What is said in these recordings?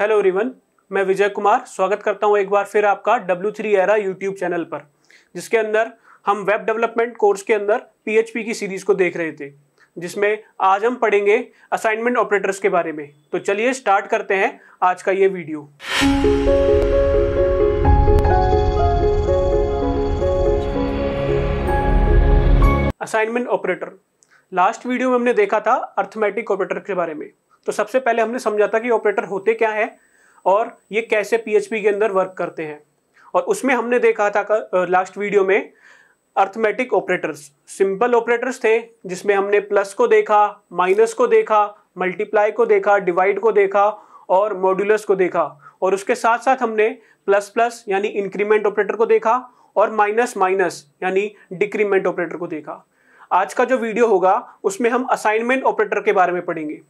hello everyone मैं विजय कुमार स्वागत करता हूं एक बार फिर आपका W three era YouTube channel पर जिसके अंदर हम वेब डेवलपमेंट कोर्स के अंदर पीएचपी की सीरीज को देख रहे थे जिसमें आज हम पढ़ेंगे असाइनमेंट ऑपरेटर्स के बारे में तो चलिए स्टार्ट करते हैं आज का ये video assignment operator last video में हमने देखा था अर्थमेटिक ऑपरेटर के बारे में तो सबसे पहले हमने समझा था कि ऑपरेटर होते क्या है और ये कैसे पीएचपी के अंदर वर्क करते हैं और उसमें हमने देखा था लास्ट वीडियो में अर्थमेटिक ऑपरेटर्स सिंपल ऑपरेटर्स थे जिसमें हमने प्लस को देखा माइनस को देखा मल्टीप्लाई को देखा डिवाइड को देखा और मॉड्यूलस को देखा और उसके साथ साथ हमने प्लस प्लस यानी इंक्रीमेंट ऑपरेटर को देखा और माइनस माइनस यानी डिक्रीमेंट ऑपरेटर को देखा आज का जो वीडियो होगा उसमें हम असाइनमेंट ऑपरेटर के बारे में पढ़ेंगे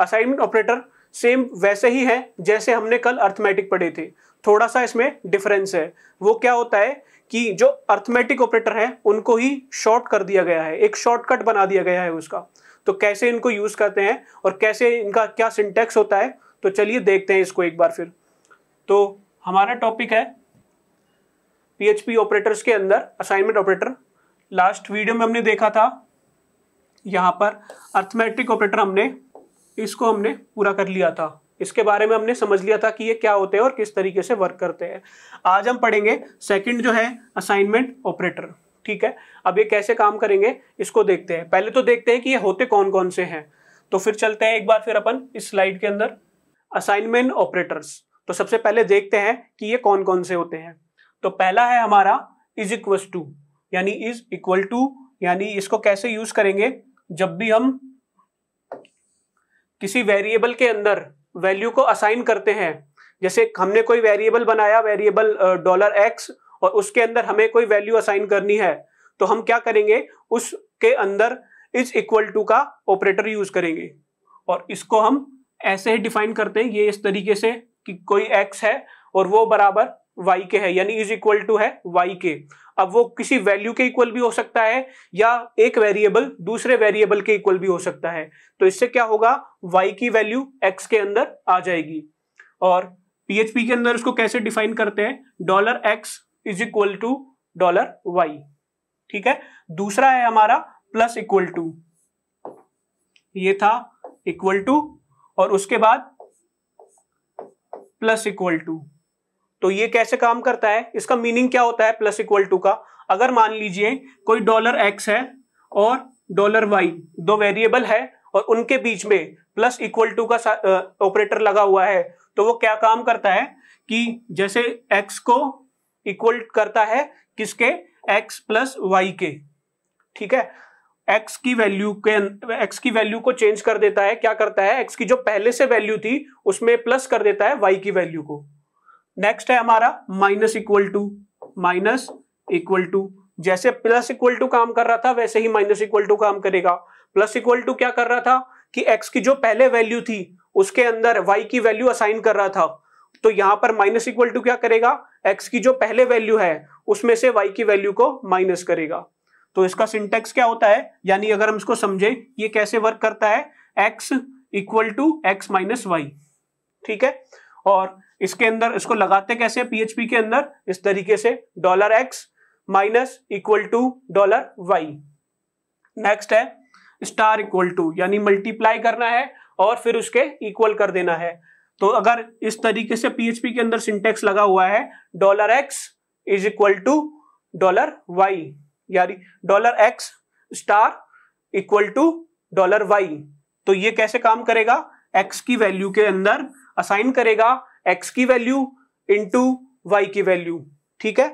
असाइनमेंट ऑपरेटर सेम वैसे ही है जैसे हमने कल अर्थमेटिक पढ़े थे थोड़ा सा इसमें डिफरेंस है वो क्या होता है कि जो अर्थमेटिक ऑपरेटर है उनको ही शॉर्ट कर दिया गया है एक शॉर्टकट बना दिया गया है उसका तो कैसे इनको यूज़ करते हैं और कैसे इनका क्या सिंटेक्स होता है तो चलिए देखते हैं इसको एक बार फिर तो हमारा टॉपिक है पीएचपी ऑपरेटर्स के अंदर असाइनमेंट ऑपरेटर लास्ट वीडियो में हमने देखा था यहां पर अर्थमेट्रिक ऑपरेटर हमने इसको हमने पूरा कर लिया था इसके बारे में हमने समझ लिया था कि ये क्या होते हैं और किस तरीके से वर्क करते हैं आज हम पढ़ेंगे सेकंड जो है असाइनमेंट ऑपरेटर ठीक है अब ये कैसे काम करेंगे इसको देखते हैं पहले तो देखते हैं कि ये होते कौन कौन से हैं तो फिर चलते हैं एक बार फिर अपन इस स्लाइड के अंदर असाइनमेंट ऑपरेटर्स तो सबसे पहले देखते हैं कि ये कौन कौन से होते हैं तो पहला है हमारा इज इक्वल टू यानी इज इक्वल टू यानी इसको कैसे यूज करेंगे जब भी हम किसी वेरिएबल के अंदर वैल्यू को असाइन करते हैं जैसे हमने कोई वेरिएबल बनाया वेरिएबल डॉलर एक्स और उसके अंदर हमें कोई वैल्यू असाइन करनी है तो हम क्या करेंगे उसके अंदर इज इक्वल टू का ऑपरेटर यूज करेंगे और इसको हम ऐसे ही डिफाइन करते हैं ये इस तरीके से कि कोई एक्स है और वो बराबर वाई के है यानी इज इक्वल टू है वाई के अब वो किसी वैल्यू के इक्वल भी हो सकता है या एक वेरिएबल दूसरे वेरिएबल के इक्वल भी हो सकता है तो इससे क्या होगा वाई की वैल्यू एक्स के अंदर आ जाएगी और पीएचपी के अंदर उसको कैसे डिफाइन करते हैं dollar X is equal to dollar Y ठीक है दूसरा है हमारा प्लस इक्वल टू ये था इक्वल टू और उसके बाद प्लस इक्वल टू तो ये कैसे काम करता है इसका मीनिंग क्या होता है प्लस इक्वल टू का अगर मान लीजिए कोई डॉलर एक्स है और डॉलर वाई दो वेरिएबल है और उनके बीच में प्लस इक्वल टू का ऑपरेटर लगा हुआ है तो वो क्या काम करता है कि जैसे एक्स को इक्वल करता है किसके एक्स प्लस वाई के ठीक है एक्स की वैल्यू के एक्स की वैल्यू को चेंज कर देता है क्या करता है एक्स की जो पहले से वैल्यू थी उसमें प्लस कर देता है वाई की वैल्यू को नेक्स्ट है हमारा minus equal to minus equal to जैसे प्लस इक्वल टू काम कर रहा था वैसे ही माइनस इक्वल टू काम करेगा प्लस इक्वल टू क्या कर रहा था कि एक्स की जो पहले वैल्यू थी उसके अंदर वाई की वैल्यू असाइन कर रहा था तो यहां पर माइनस इक्वल टू क्या करेगा एक्स की जो पहले वैल्यू है उसमें से वाई की वैल्यू को माइनस करेगा तो इसका सिंटेक्स क्या होता है यानी अगर हम इसको समझे ये कैसे वर्क करता है X equal to X minus Y ठीक है और इसके अंदर इसको लगाते कैसे पीएचपी के अंदर इस तरीके से dollar X minus equal to dollar Y next है स्टार इक्वल टू यानी मल्टीप्लाई करना है और फिर उसके इक्वल कर देना है तो अगर इस तरीके से पीएचपी के अंदर सिंटेक्स लगा हुआ है dollar X is equal to dollar Y यानी dollar X star equal to dollar Y तो ये कैसे काम करेगा एक्स की वैल्यू के अंदर असाइन करेगा एक्स की वैल्यू इंटू वाई की वैल्यू ठीक है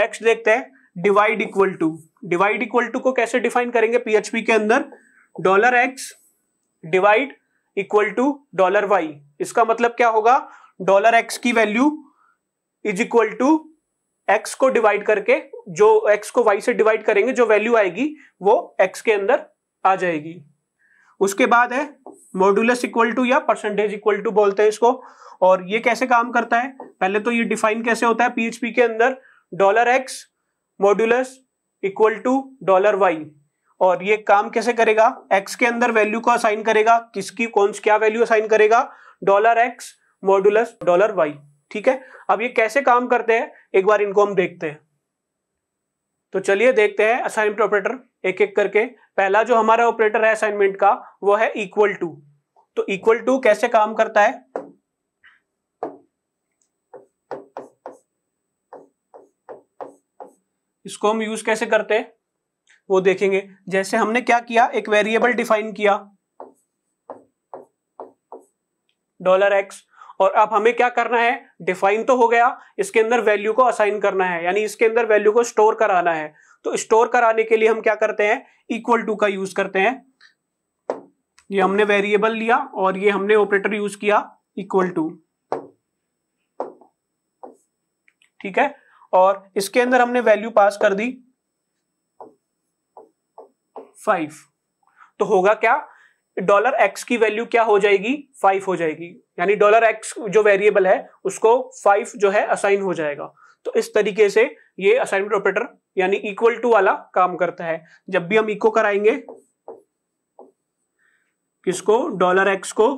नेक्स्ट देखते हैं divide equal to divide equal to को कैसे डिफाइन करेंगे पीएचपी के अंदर dollar X divide equal to dollar Y इसका मतलब क्या होगा डॉलर एक्स की value is equal to X को डिवाइड करके जो एक्स को वाई से डिवाइड करेंगे जो वैल्यू आएगी वो एक्स के अंदर आ जाएगी उसके बाद है मॉड्यूलस इक्वल टू या परसेंटेज इक्वल टू बोलते हैं इसको और ये कैसे काम करता है पहले तो ये डिफाइन कैसे होता है पीएचपी के अंदर dollar X modulus equal to dollar Y और ये काम कैसे करेगा एक्स के अंदर वैल्यू को असाइन करेगा किसकी कौन क्या वैल्यू असाइन करेगा dollar X modulus dollar Y ठीक है अब ये कैसे काम करते हैं एक बार इनको हम देखते हैं तो चलिए देखते हैं असाइनमेंट ऑपरेटर एक एक करके पहला जो हमारा ऑपरेटर है असाइनमेंट का वो है इक्वल टू तो इक्वल टू कैसे काम करता है इसको हम यूज कैसे करते हैं वो देखेंगे जैसे हमने क्या किया एक वेरिएबल डिफाइन किया डॉलर एक्स और अब हमें क्या करना है डिफाइन तो हो गया इसके अंदर वैल्यू को असाइन करना है यानी इसके अंदर वैल्यू को स्टोर कराना है तो स्टोर कराने के लिए हम क्या करते हैं इक्वल टू का यूज करते हैं ये हमने वेरिएबल लिया और ये हमने ऑपरेटर यूज किया इक्वल टू ठीक है और इसके अंदर हमने वैल्यू पास कर दी फाइव तो होगा क्या डॉलर एक्स की वैल्यू क्या हो जाएगी फाइव हो जाएगी यानी डॉलर एक्स जो वेरिएबल है उसको फाइव जो है असाइन हो जाएगा तो इस तरीके से ये असाइनमेंट ऑपरेटर यानी इक्वल टू वाला काम करता है जब भी हम इको कराएंगे किसको डॉलर एक्स को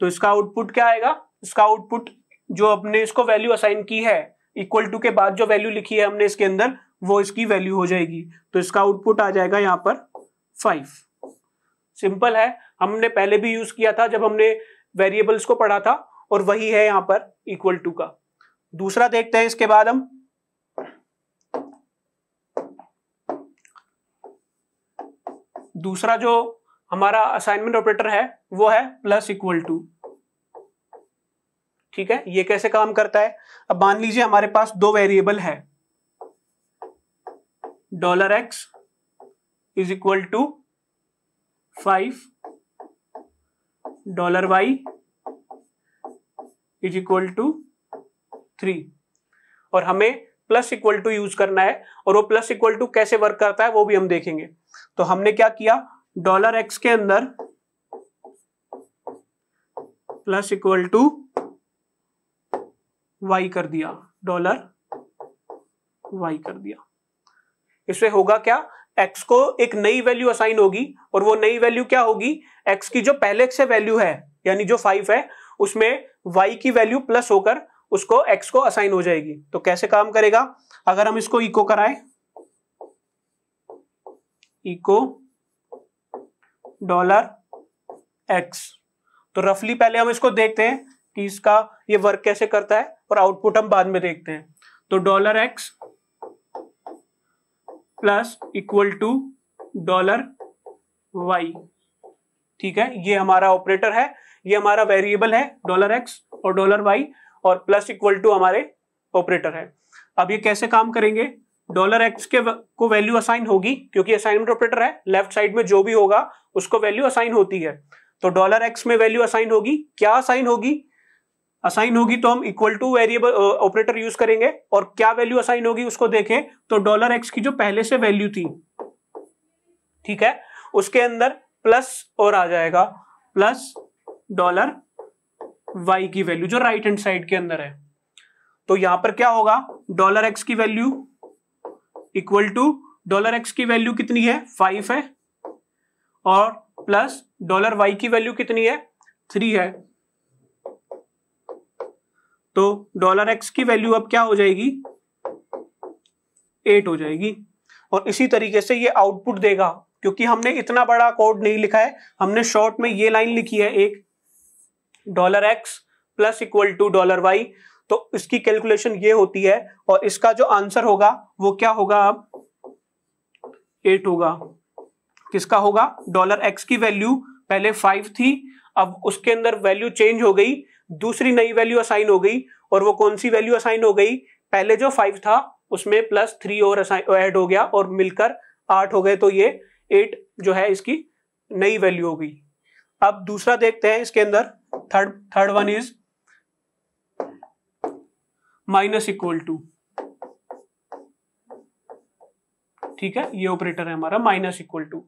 तो इसका आउटपुट क्या आएगा इसका आउटपुट जो अपने इसको वैल्यू असाइन की है इक्वल टू के बाद जो वैल्यू लिखी है हमने इसके अंदर वो इसकी वैल्यू हो जाएगी तो इसका आउटपुट आ जाएगा यहां पर फाइव सिंपल है हमने पहले भी यूज किया था जब हमने वेरिएबल्स को पढ़ा था और वही है यहां पर इक्वल टू का दूसरा देखते हैं इसके बाद हम दूसरा जो हमारा असाइनमेंट ऑपरेटर है वो है प्लस इक्वल टू ठीक है ये कैसे काम करता है अब मान लीजिए हमारे पास दो वेरिएबल है dollar X is equal to five dollar Y is equal to three और हमें प्लस इक्वल टू यूज करना है और वो प्लस इक्वल टू कैसे वर्क करता है वो भी हम देखेंगे तो हमने क्या किया डॉलर एक्स के अंदर प्लस इक्वल टू वाई कर दिया डॉलर वाई कर दिया इससे होगा क्या एक्स को एक नई वैल्यू असाइन होगी और वो नई वैल्यू क्या होगी एक्स की जो पहले से वैल्यू है यानी जो फाइव है उसमें वाई की वैल्यू प्लस होकर उसको एक्स को असाइन हो जाएगी तो कैसे काम करेगा अगर हम इसको इको कराए इको डॉलर एक्स तो रफली पहले हम इसको देखते हैं कि इसका ये वर्क कैसे करता है और आउटपुट हम बाद में देखते हैं तो dollar X plus equal to dollar Y ठीक है ये हमारा ऑपरेटर है ये हमारा वेरिएबल है डॉलर एक्स और डॉलर वाई और प्लस इक्वल टू हमारे ऑपरेटर है अब ये कैसे काम करेंगे डॉलर एक्स के को वैल्यू असाइन होगी क्योंकि असाइनमेंट ऑपरेटर है लेफ्ट साइड में जो भी होगा उसको वैल्यू असाइन होती है तो डॉलर एक्स में वैल्यू असाइन होगी क्या असाइन होगी असाइन होगी तो हम equal to variable operator use करेंगे और क्या वैल्यू असाइन होगी उसको देखें तो डॉलर एक्स की जो पहले से वैल्यू थी ठीक है उसके अंदर प्लस और आ जाएगा प्लस डॉलर वाई की वैल्यू जो राइट हैंड साइड के अंदर है तो यहां पर क्या होगा डॉलर एक्स की value equal to dollar X की वैल्यू कितनी है फाइव है और प्लस डॉलर वाई की वैल्यू कितनी है थ्री है तो डॉलर एक्स की वैल्यू अब क्या हो जाएगी एट हो जाएगी और इसी तरीके से ये आउटपुट देगा क्योंकि हमने इतना बड़ा कोड नहीं लिखा है हमने शॉर्ट में ये लाइन लिखी है एक dollar X plus equal to dollar Y तो इसकी कैलकुलेशन ये होती है और इसका जो आंसर होगा वो क्या होगा अब एट होगा किसका होगा डॉलर एक्स की वैल्यू पहले फाइव थी अब उसके अंदर वैल्यू चेंज हो गई दूसरी नई वैल्यू असाइन हो गई और वो कौन सी वैल्यू असाइन हो गई पहले जो फाइव था उसमें प्लस थ्री और ऐड हो गया और मिलकर आठ हो गए तो ये एट जो है इसकी नई वैल्यू हो गई अब दूसरा देखते हैं इसके अंदर third third one is minus equal to ठीक है ये ऑपरेटर है हमारा माइनस इक्वल टू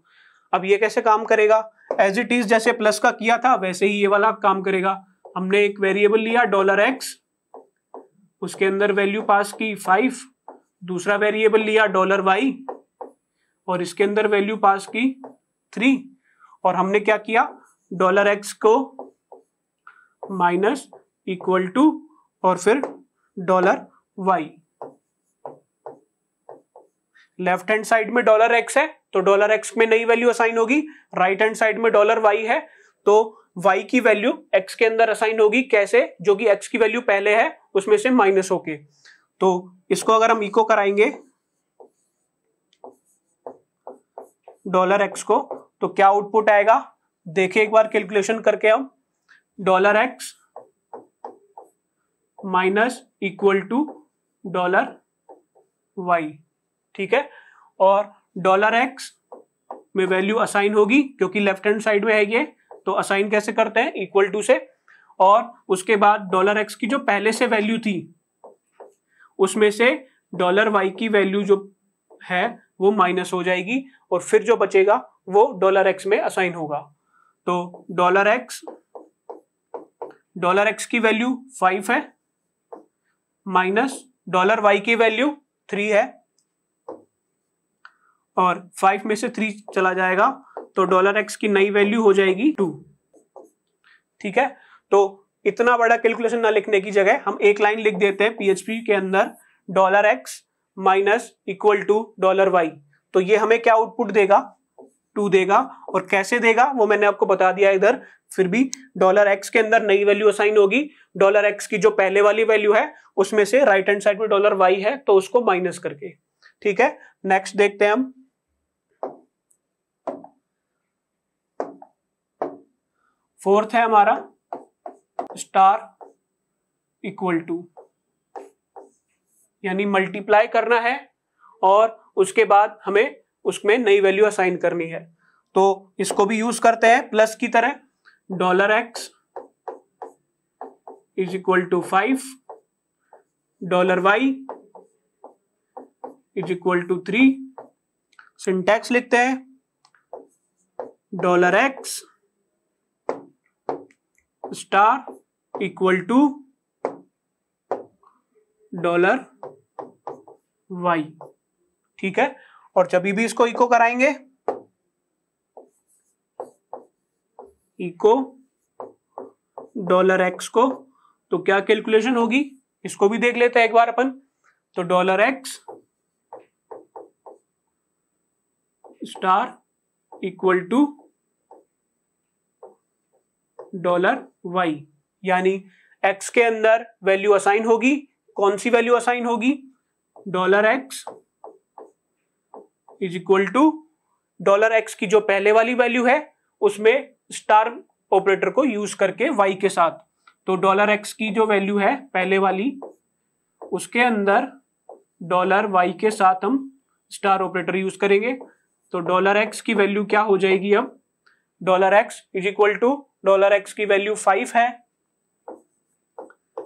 अब ये कैसे काम करेगा एज इट इज जैसे प्लस का किया था वैसे ही ये वाला काम करेगा हमने एक वेरिएबल लिया डॉलर एक्स उसके अंदर वैल्यू पास की फाइव दूसरा वेरिएबल लिया डॉलर वाई और इसके अंदर वैल्यू पास की थ्री और हमने क्या किया डॉलर एक्स को माइनस इक्वल टू और फिर dollar Y left hand side में डॉलर एक्स है तो डॉलर एक्स में नई वैल्यू असाइन होगी राइट हैंड साइड में डॉलर वाई है तो y की वैल्यू x के अंदर असाइन होगी कैसे जो कि x की वैल्यू पहले है उसमें से माइनस होके तो इसको अगर हम इको कराएंगे डॉलर एक्स को तो क्या आउटपुट आएगा देखिए एक बार कैलकुलेशन करके हम dollar X minus equal to dollar Y ठीक है और डॉलर एक्स में वैल्यू असाइन होगी क्योंकि लेफ्ट हैंड साइड में है ये तो असाइन कैसे करते हैं इक्वल टू से और उसके बाद डॉलर एक्स की जो पहले से वैल्यू थी उसमें से डॉलर वाई की वैल्यू जो है वो माइनस हो जाएगी और फिर जो बचेगा वो डॉलर एक्स में असाइन होगा तो डॉलर एक्स डॉलर एक्स की वैल्यू फाइव है माइनस डॉलर वाई की वैल्यू थ्री है और फाइव में से थ्री चला जाएगा तो डॉलर एक्स की नई वैल्यू हो जाएगी टू ठीक है तो इतना बड़ा कैलकुलेशन ना लिखने की जगह हम एक लाइन लिख देते हैं पीएचपी के अंदर dollar X minus equal to dollar Y तो ये हमें क्या आउटपुट देगा टू देगा और कैसे देगा वो मैंने आपको बता दिया इधर फिर भी डॉलर एक्स के अंदर नई वैल्यू असाइन होगी डॉलर एक्स की जो पहले वाली वैल्यू है उसमें से राइट हैंड साइड में डॉलर वाई है तो उसको माइनस करके ठीक है नेक्स्ट देखते हैं हम फोर्थ है हमारा स्टार इक्वल टू यानी मल्टीप्लाई करना है और उसके बाद हमें उसमें नई वैल्यू असाइन करनी है तो इसको भी यूज करते हैं प्लस की तरह dollar X is equal to five dollar Y is equal to three syntax लिखते हैं dollar X star equal to dollar Y ठीक है और जब भी इसको इको कराएंगे इको डॉलर एक्स को तो क्या कैलकुलेशन होगी इसको भी देख लेते हैं एक बार अपन तो dollar X star equal to dollar Y यानी एक्स के अंदर वैल्यू असाइन होगी कौन सी वैल्यू असाइन होगी dollar X is equal to dollar X की जो पहले वाली वैल्यू है उसमें स्टार ऑपरेटर को यूज करके वाई के साथ तो डॉलर एक्स की जो वैल्यू है पहले वाली उसके अंदर डॉलर वाई के साथ हम स्टार ऑपरेटर यूज करेंगे तो डॉलर एक्स की वैल्यू क्या हो जाएगी अब dollar X is equal to dollar X की वैल्यू फाइव है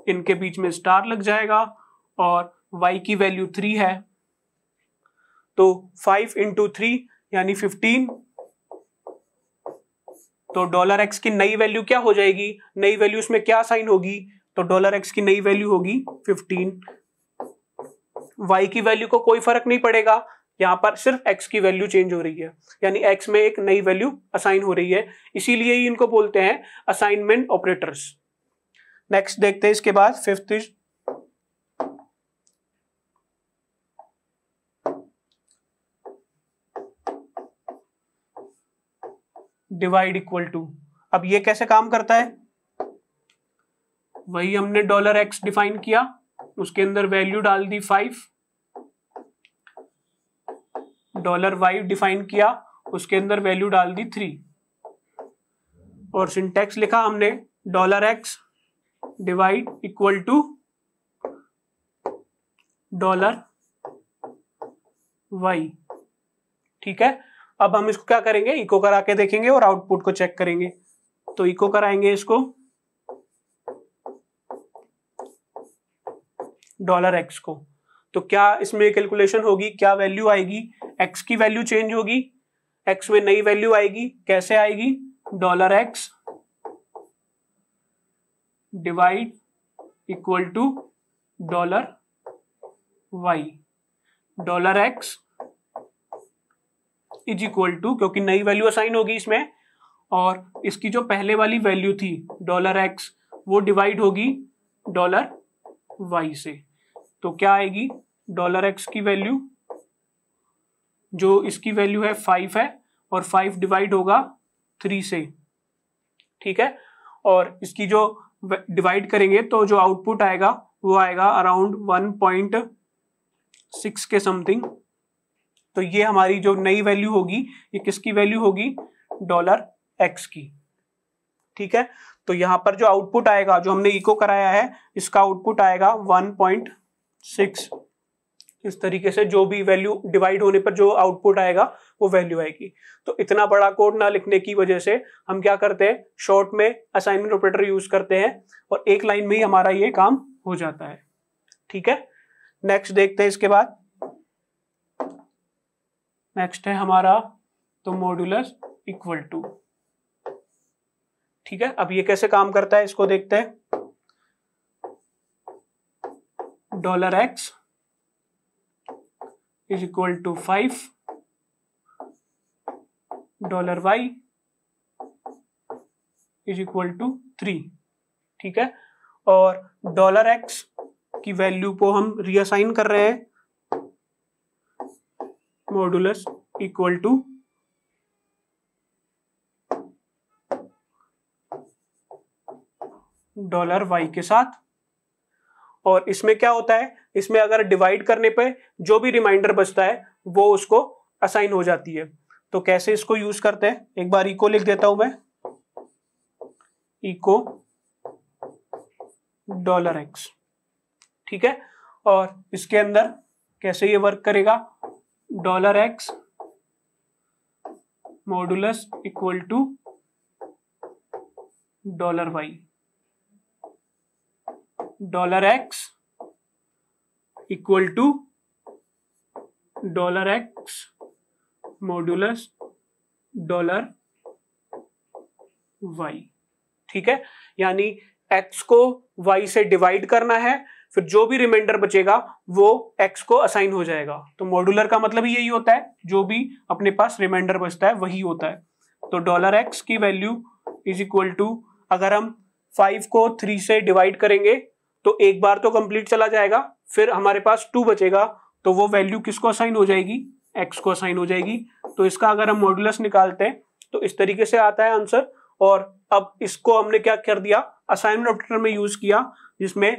इनके बीच में स्टार लग जाएगा और वाई की वैल्यू थ्री है तो फाइव इंटू थ्री यानी फिफ्टीन तो डॉलर एक्स की नई वैल्यू क्या हो जाएगी नई वैल्यू इसमें क्या साइन होगी तो डॉलर एक्स की नई वैल्यू होगी फिफ्टीन वाई की वैल्यू को कोई फर्क नहीं पड़ेगा यहाँ पर सिर्फ एक्स की वैल्यू चेंज हो रही है यानी एक्स में एक नई वैल्यू असाइन हो रही है इसीलिए ही इनको बोलते हैं असाइनमेंट ऑपरेटर्स नेक्स्ट देखते हैं इसके बाद fifth is divide equal to अब ये कैसे काम करता है वही हमने डॉलर एक्स डिफाइन किया उसके अंदर वैल्यू डाल दी फाइव डॉलर वाई डिफाइन किया उसके अंदर वैल्यू डाल दी थ्री और सिंटेक्स लिखा हमने dollar X divide equal to dollar Y ठीक है अब हम इसको क्या करेंगे इको करा के देखेंगे और आउटपुट को चेक करेंगे तो इको कराएंगे इसको डॉलर एक्स को तो क्या इसमें कैलकुलेशन होगी क्या वैल्यू आएगी एक्स की वैल्यू चेंज होगी एक्स में नई वैल्यू आएगी कैसे आएगी dollar X divide equal to dollar Y dollar X is equal to क्योंकि नई वैल्यू असाइन होगी इसमें और इसकी जो पहले वाली वैल्यू थी डॉलर एक्स वो डिवाइड होगी डॉलर वाई से तो क्या आएगी डॉलर एक्स की वैल्यू जो इसकी वैल्यू है फाइव है और फाइव डिवाइड होगा थ्री से ठीक है और इसकी जो डिवाइड करेंगे तो जो आउटपुट आएगा वो आएगा अराउंड वन पॉइंट सिक्स के समथिंग तो ये हमारी जो नई वैल्यू होगी ये किसकी वैल्यू होगी डॉलर एक्स की ठीक है तो यहां पर जो आउटपुट आएगा जो हमने इको कराया है इसका आउटपुट आएगा वन पॉइंट सिक्स इस तरीके से जो भी वैल्यू डिवाइड होने पर जो आउटपुट आएगा वो वैल्यू आएगी तो इतना बड़ा कोड ना लिखने की वजह से हम क्या करते हैं शॉर्ट में असाइनमेंट ऑपरेटर यूज करते हैं और एक लाइन में ही हमारा ये काम हो जाता है ठीक है नेक्स्ट देखते हैं इसके बाद नेक्स्ट है हमारा तो मॉड्यूलस इक्वल टू ठीक है अब ये कैसे काम करता है इसको देखते हैं dollar X is equal to 5 dollar Y is equal to three ठीक है और डॉलर एक्स की वैल्यू को हम रिअसाइन कर रहे हैं modulus equal to dollar Y के साथ और इसमें क्या होता है इसमें अगर डिवाइड करने पे जो भी रिमाइंडर बचता है वो उसको असाइन हो जाती है तो कैसे इसको यूज करते हैं एक बार इको लिख देता हूं मैं इको डॉलर एक्स ठीक है और इसके अंदर कैसे ये वर्क करेगा dollar X modulus equal to dollar Y dollar X equal to dollar X modulus dollar Y ठीक है यानी एक्स को वाई से डिवाइड करना है फिर जो भी रिमाइंडर बचेगा वो एक्स को असाइन हो जाएगा तो मॉड्यूलर का मतलब यही होता है जो भी अपने पास रिमाइंडर बचता है वही होता है तो डॉलर एक्स की वैल्यू इज इक्वल टू अगर हम फाइव को थ्री से डिवाइड करेंगे तो एक बार तो कंप्लीट चला जाएगा फिर हमारे पास टू बचेगा तो वो वैल्यू किसको असाइन हो जाएगी एक्स को असाइन हो जाएगी तो इसका अगर हम मॉड्यूलस निकालते हैं तो इस तरीके से आता है आंसर और अब इसको हमने क्या कर दिया असाइनमेंट ऑपरेटर में यूज किया जिसमें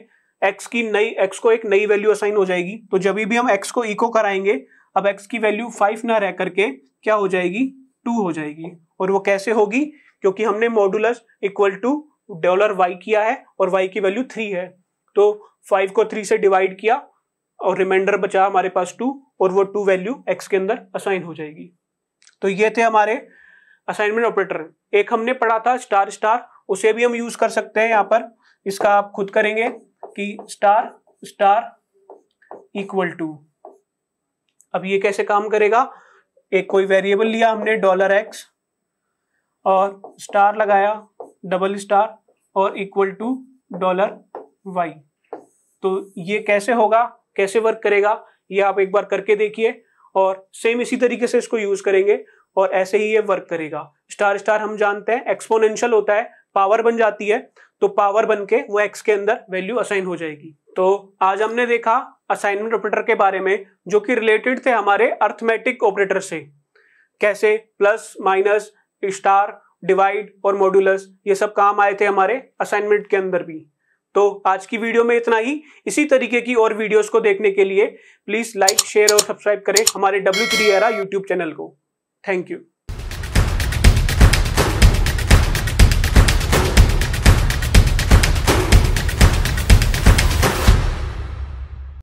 एक्स की नई एक्स को एक नई वैल्यू असाइन हो जाएगी तो जब भी हम एक्स को इको कराएंगे अब एक्स की वैल्यू फाइव ना रह करके क्या हो जाएगी टू हो जाएगी और वो कैसे होगी क्योंकि हमने modulus equal to dollar Y किया है और वाई की वैल्यू थ्री है तो फाइव को थ्री से डिवाइड किया और रिमाइंडर बचा हमारे पास टू और वो टू वैल्यू एक्स के अंदर असाइन हो जाएगी तो ये थे हमारे असाइनमेंट ऑपरेटर एक हमने पढ़ा था स्टार स्टार उसे भी हम यूज कर सकते हैं यहाँ पर इसका आप खुद करेंगे कि स्टार स्टार इक्वल टू अब ये कैसे काम करेगा एक कोई वेरिएबल लिया हमने डॉलर एक्स और स्टार लगाया डबल स्टार और इक्वल टू डॉलर वाई तो ये कैसे होगा कैसे वर्क करेगा ये आप एक बार करके देखिए और सेम इसी तरीके से इसको यूज करेंगे और ऐसे ही ये वर्क करेगा स्टार स्टार हम जानते हैं एक्सपोनेंशियल होता है पावर बन जाती है तो पावर बन के वो एक्स के अंदर वैल्यू असाइन हो जाएगी तो आज हमने देखा असाइनमेंट ऑपरेटर के बारे में जो कि रिलेटेड थे हमारे अर्थमेटिक ऑपरेटर से कैसे प्लस माइनस स्टार डिवाइड और मॉड्यूलस ये सब काम आए थे हमारे असाइनमेंट के अंदर भी तो आज की वीडियो में इतना ही इसी तरीके की और वीडियोस को देखने के लिए प्लीज लाइक शेयर और सब्सक्राइब करें हमारे W three era YouTube channel को थैंक यू